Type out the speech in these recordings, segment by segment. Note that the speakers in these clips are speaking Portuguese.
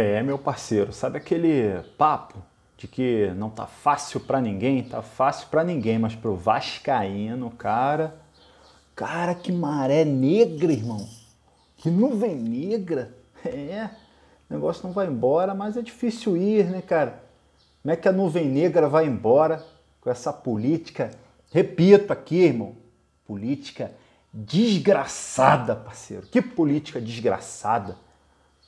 É, é, meu parceiro, sabe aquele papo de que não tá fácil para ninguém? Tá fácil para ninguém, mas pro vascaíno, cara, cara, que maré negra, irmão. Que nuvem negra. É. O negócio não vai embora, mas é difícil ir, né, cara? Como é que a nuvem negra vai embora com essa política? Repito aqui, irmão, política desgraçada, parceiro. Que política desgraçada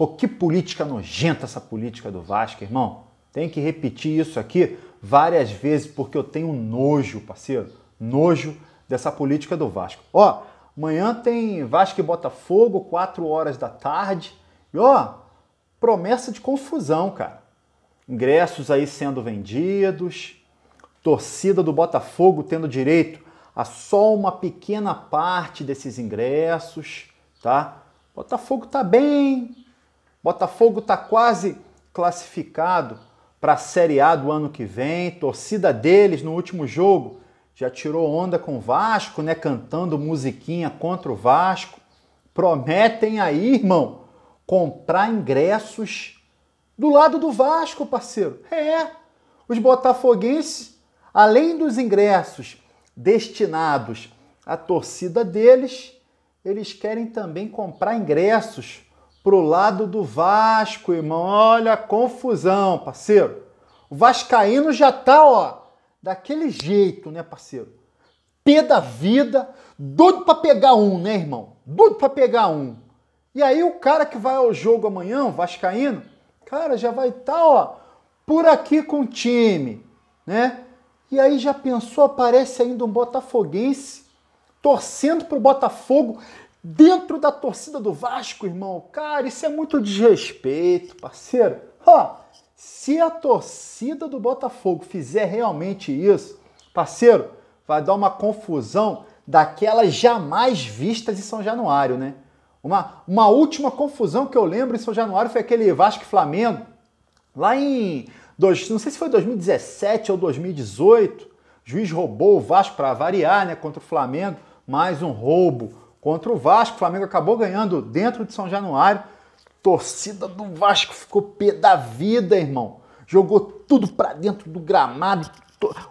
Pô, que política nojenta essa política do Vasco, irmão. Tem que repetir isso aqui várias vezes porque eu tenho nojo, parceiro. Nojo dessa política do Vasco. Ó, amanhã tem Vasco e Botafogo, 4 horas da tarde. E ó, promessa de confusão, cara. Ingressos aí sendo vendidos, torcida do Botafogo tendo direito a só uma pequena parte desses ingressos, tá? Botafogo tá bem, Botafogo está quase classificado para a Série A do ano que vem. Torcida deles no último jogo já tirou onda com o Vasco, né? Cantando musiquinha contra o Vasco. Prometem aí, irmão, comprar ingressos do lado do Vasco, parceiro. É. Os botafoguenses, além dos ingressos destinados à torcida deles, eles querem também comprar ingressos pro lado do Vasco, irmão. Olha a confusão, parceiro. O Vascaíno já tá, ó, daquele jeito, né, parceiro? Pé da vida, doido para pegar um, né, irmão? Doido para pegar um. E aí o cara que vai ao jogo amanhã, o Vascaíno, cara, já vai estar, tá, ó, por aqui com o time, né? E aí já pensou, aparece ainda um botafoguense torcendo pro Botafogo dentro da torcida do Vasco, irmão. Cara, isso é muito desrespeito, parceiro. Ó, se a torcida do Botafogo fizer realmente isso, parceiro, vai dar uma confusão daquelas jamais vistas em São Januário, né? Uma, uma última confusão que eu lembro em São Januário foi aquele Vasco e Flamengo, lá em. Dois, não sei se foi 2017 ou 2018, o juiz roubou o Vasco para variar, né? Contra o Flamengo, mais um roubo contra o Vasco. O Flamengo acabou ganhando dentro de São Januário. Torcida do Vasco ficou pé da vida, irmão. Jogou tudo para dentro do gramado.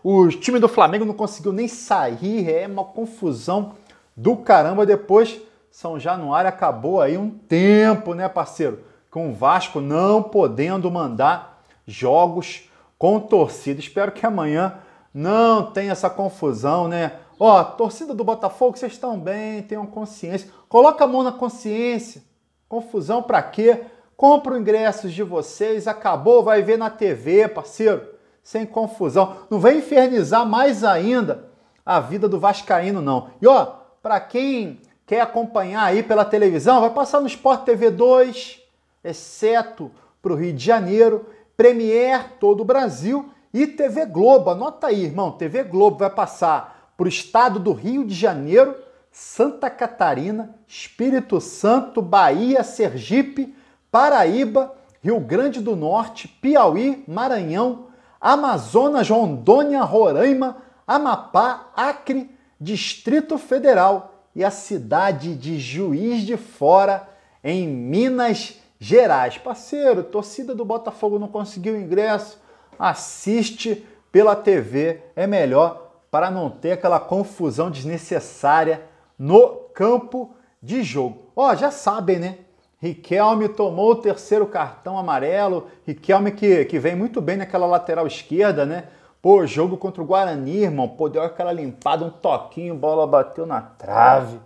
O time do Flamengo não conseguiu nem sair. É uma confusão do caramba. Depois, São Januário acabou aí um tempo, né, parceiro? Com o Vasco não podendo mandar jogos com torcida. Espero que amanhã não tenha essa confusão, né? Ó, torcida do Botafogo, vocês estão bem, tenham consciência. Coloca a mão na consciência. Confusão para quê? Compra os ingressos de vocês, acabou, vai ver na TV, parceiro. Sem confusão. Não vai infernizar mais ainda a vida do Vascaíno, não. E ó, para quem quer acompanhar aí pela televisão, vai passar no Sport TV 2, exceto para o Rio de Janeiro, Premier todo o Brasil e TV Globo. Anota aí, irmão, TV Globo vai passar para o estado do Rio de Janeiro, Santa Catarina, Espírito Santo, Bahia, Sergipe, Paraíba, Rio Grande do Norte, Piauí, Maranhão, Amazonas, Rondônia, Roraima, Amapá, Acre, Distrito Federal e a cidade de Juiz de Fora, em Minas Gerais. Parceiro, torcida do Botafogo não conseguiu ingresso, assiste pela TV, é melhor para não ter aquela confusão desnecessária no campo de jogo. Ó, oh, já sabem, né? Riquelme tomou o terceiro cartão amarelo. Riquelme que, que vem muito bem naquela lateral esquerda, né? Pô, jogo contra o Guarani, irmão. Pô, deu aquela limpada, um toquinho, bola bateu na trave.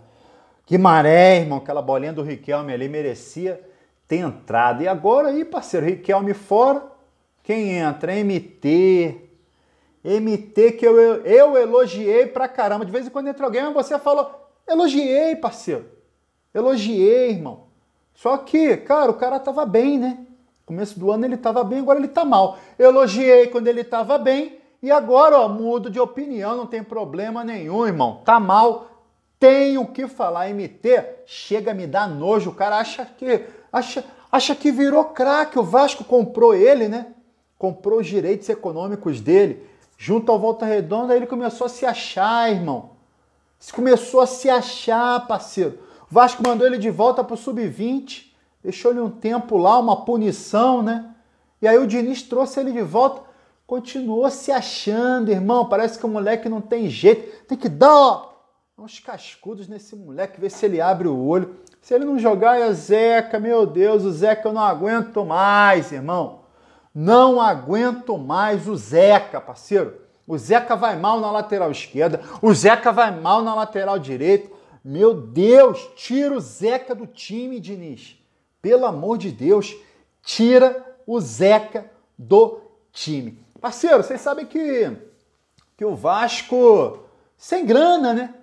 Que maré, irmão. Aquela bolinha do Riquelme ali merecia ter entrado. E agora aí, parceiro, Riquelme fora. Quem entra? MT, MT que eu, eu elogiei pra caramba. De vez em quando entra alguém, mas você falou, elogiei, parceiro. Elogiei, irmão. Só que, cara, o cara tava bem, né? Começo do ano ele tava bem, agora ele tá mal. Elogiei quando ele tava bem e agora, ó, mudo de opinião, não tem problema nenhum, irmão. Tá mal, tenho que falar MT. Chega a me dar nojo, o cara acha que acha, acha que virou craque. O Vasco comprou ele, né? Comprou os direitos econômicos dele junto ao Volta Redonda, ele começou a se achar, irmão. Começou a se achar, parceiro. O Vasco mandou ele de volta pro sub-20, deixou-lhe um tempo lá, uma punição, né? E aí o Diniz trouxe ele de volta, continuou se achando, irmão. Parece que o moleque não tem jeito. Tem que dar, ó, uns cascudos nesse moleque, ver se ele abre o olho. Se ele não jogar, é Zeca, meu Deus, o Zeca eu não aguento mais, irmão. Não aguento mais o Zeca, parceiro. O Zeca vai mal na lateral esquerda, o Zeca vai mal na lateral direita. Meu Deus, tira o Zeca do time, Diniz. Pelo amor de Deus, tira o Zeca do time. Parceiro, vocês sabem que, que o Vasco, sem grana, né?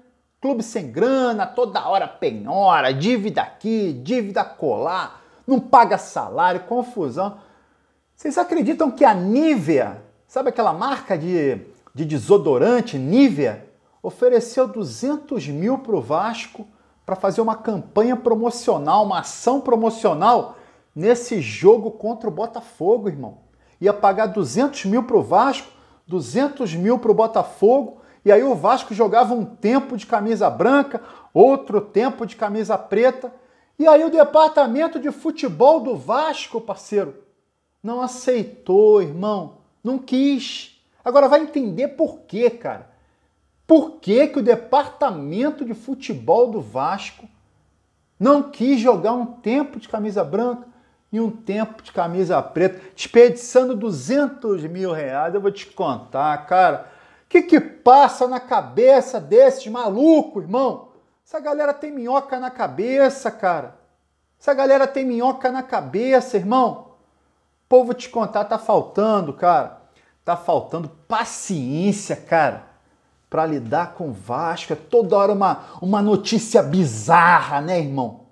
Clube sem grana, toda hora penhora, dívida aqui, dívida colar, não paga salário, confusão. Vocês acreditam que a Nivea, sabe aquela marca de, de desodorante Nivea, ofereceu 200 mil para o Vasco para fazer uma campanha promocional, uma ação promocional nesse jogo contra o Botafogo, irmão. Ia pagar 200 mil para o Vasco, 200 mil para o Botafogo, e aí o Vasco jogava um tempo de camisa branca, outro tempo de camisa preta, e aí o departamento de futebol do Vasco, parceiro, não aceitou, irmão. Não quis. Agora vai entender por quê, cara. Por que, que o departamento de futebol do Vasco não quis jogar um tempo de camisa branca e um tempo de camisa preta, desperdiçando 200 mil reais? Eu vou te contar, cara. O que, que passa na cabeça desses malucos, irmão? Essa galera tem minhoca na cabeça, cara. Essa galera tem minhoca na cabeça, irmão povo te contar, tá faltando, cara. Tá faltando paciência, cara, para lidar com Vasco. É toda hora uma, uma notícia bizarra, né, irmão?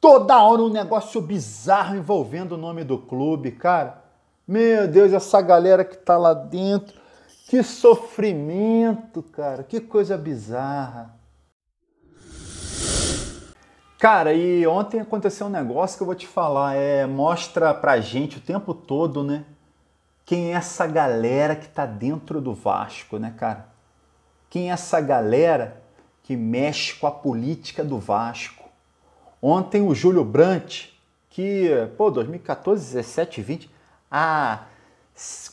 Toda hora um negócio bizarro envolvendo o nome do clube, cara. Meu Deus, essa galera que tá lá dentro. Que sofrimento, cara. Que coisa bizarra. Cara, e ontem aconteceu um negócio que eu vou te falar, é mostra pra gente o tempo todo, né? Quem é essa galera que tá dentro do Vasco, né, cara? Quem é essa galera que mexe com a política do Vasco? Ontem o Júlio Brandt, que, pô, 2014, 17, 20, ah,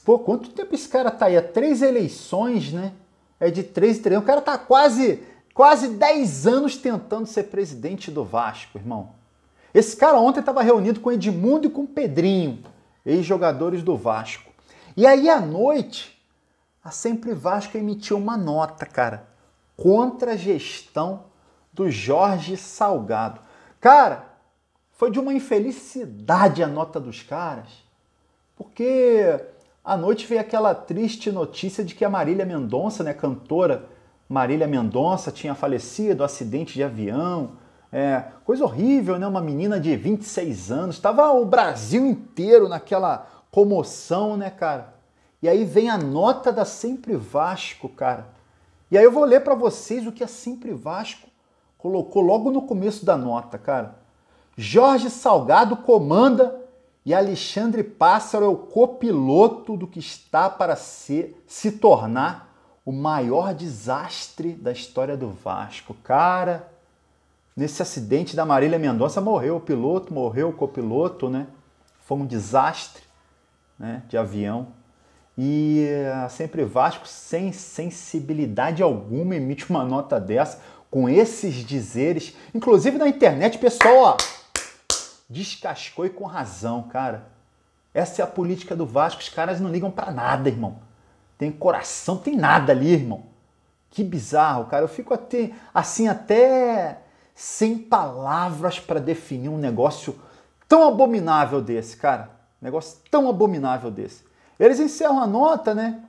pô, quanto tempo esse cara tá aí? Há é três eleições, né? É de três em três. O cara tá quase Quase 10 anos tentando ser presidente do Vasco, irmão. Esse cara ontem estava reunido com Edmundo e com Pedrinho, ex-jogadores do Vasco. E aí à noite, a Sempre Vasco emitiu uma nota, cara, contra a gestão do Jorge Salgado. Cara, foi de uma infelicidade a nota dos caras, porque à noite veio aquela triste notícia de que a Marília Mendonça, né, cantora Marília Mendonça tinha falecido, acidente de avião. É, coisa horrível, né? Uma menina de 26 anos. Estava o Brasil inteiro naquela comoção, né, cara? E aí vem a nota da Sempre Vasco, cara. E aí eu vou ler para vocês o que a Sempre Vasco colocou logo no começo da nota, cara. Jorge Salgado comanda e Alexandre Pássaro é o copiloto do que está para se se tornar o maior desastre da história do Vasco. Cara, nesse acidente da Marília Mendonça morreu o piloto, morreu o copiloto, né? Foi um desastre né, de avião. E eh, sempre Vasco, sem sensibilidade alguma, emite uma nota dessa, com esses dizeres. Inclusive na internet, pessoal, ó, descascou e com razão, cara. Essa é a política do Vasco. Os caras não ligam para nada, irmão tem coração, tem nada ali, irmão. Que bizarro, cara. Eu fico até, assim até sem palavras para definir um negócio tão abominável desse, cara. negócio tão abominável desse. Eles encerram a nota, né?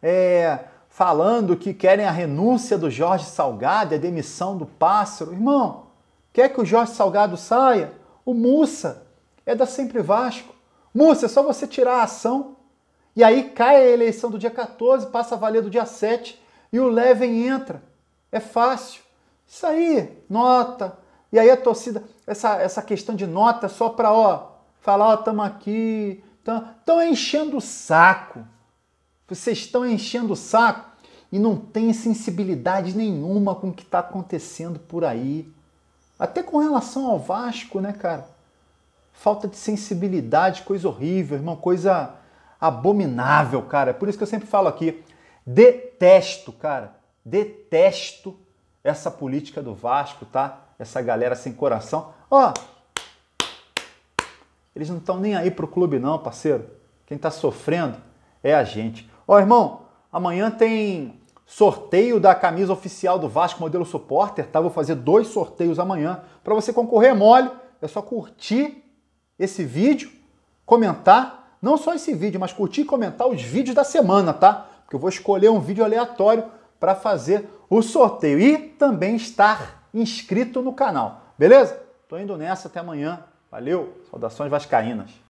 É, falando que querem a renúncia do Jorge Salgado, a demissão do Pássaro. Irmão, quer que o Jorge Salgado saia? O Mussa é da Sempre Vasco. Mussa, é só você tirar a ação. E aí cai a eleição do dia 14, passa a valer do dia 7 e o Levin entra. É fácil. Isso aí, nota. E aí a torcida, essa, essa questão de nota só para ó, falar, ó, tamo aqui, Estão tão enchendo o saco. Vocês estão enchendo o saco e não tem sensibilidade nenhuma com o que está acontecendo por aí. Até com relação ao Vasco, né, cara? Falta de sensibilidade, coisa horrível, irmão, coisa abominável, cara. É por isso que eu sempre falo aqui, detesto, cara, detesto essa política do Vasco, tá? Essa galera sem coração. Ó, eles não estão nem aí pro clube não, parceiro. Quem tá sofrendo é a gente. Ó, irmão, amanhã tem sorteio da camisa oficial do Vasco modelo supporter, tá? Vou fazer dois sorteios amanhã. Para você concorrer é mole, é só curtir esse vídeo, comentar não só esse vídeo, mas curtir e comentar os vídeos da semana, tá? Porque eu vou escolher um vídeo aleatório para fazer o sorteio e também estar inscrito no canal, beleza? Tô indo nessa, até amanhã. Valeu, saudações vascaínas.